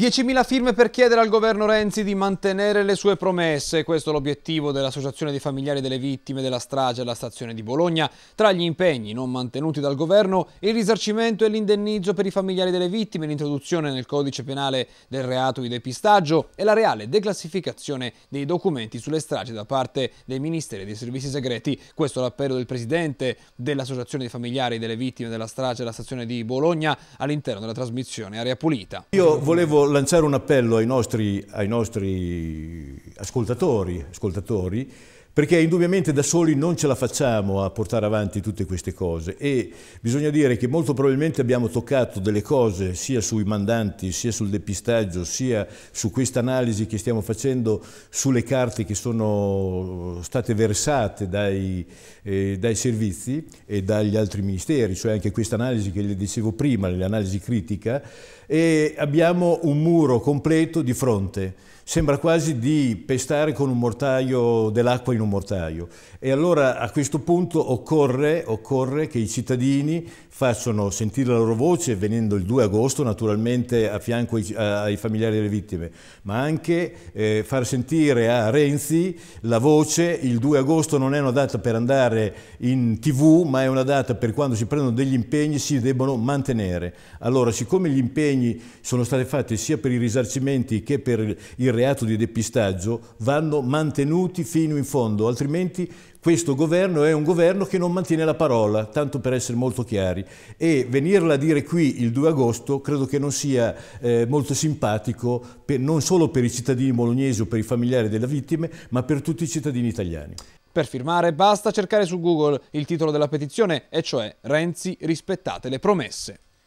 10.000 firme per chiedere al governo Renzi di mantenere le sue promesse, questo è l'obiettivo dell'Associazione dei familiari delle vittime della strage alla stazione di Bologna. Tra gli impegni non mantenuti dal governo, il risarcimento e l'indennizzo per i familiari delle vittime, l'introduzione nel codice penale del reato di depistaggio e la reale declassificazione dei documenti sulle stragi da parte dei ministeri e dei servizi segreti. Questo è l'appello del presidente dell'Associazione dei familiari delle vittime della strage alla stazione di Bologna all'interno della trasmissione Aria Pulita. Io volevo lanciare un appello ai nostri, ai nostri ascoltatori, ascoltatori perché indubbiamente da soli non ce la facciamo a portare avanti tutte queste cose e bisogna dire che molto probabilmente abbiamo toccato delle cose sia sui mandanti, sia sul depistaggio, sia su questa analisi che stiamo facendo sulle carte che sono eh, state versate dai, eh, dai servizi e dagli altri ministeri, cioè anche questa analisi che le dicevo prima, l'analisi critica, e abbiamo un muro completo di fronte. Sembra quasi di pestare con un mortaio dell'acqua in un mortaio. E allora a questo punto occorre, occorre che i cittadini facciano sentire la loro voce, venendo il 2 agosto naturalmente a fianco ai, ai familiari delle vittime, ma anche eh, far sentire a Renzi la voce, il 2 agosto non è una data per andare in tv, ma è una data per quando si prendono degli impegni si debbono mantenere. Allora, siccome gli impegni sono stati fatti sia per i risarcimenti che per il reato di depistaggio, vanno mantenuti fino in fondo fondo, altrimenti questo governo è un governo che non mantiene la parola, tanto per essere molto chiari. E venirla a dire qui il 2 agosto credo che non sia eh, molto simpatico per, non solo per i cittadini bolognesi o per i familiari delle vittime, ma per tutti i cittadini italiani. Per firmare basta cercare su Google il titolo della petizione, e cioè Renzi rispettate le promesse.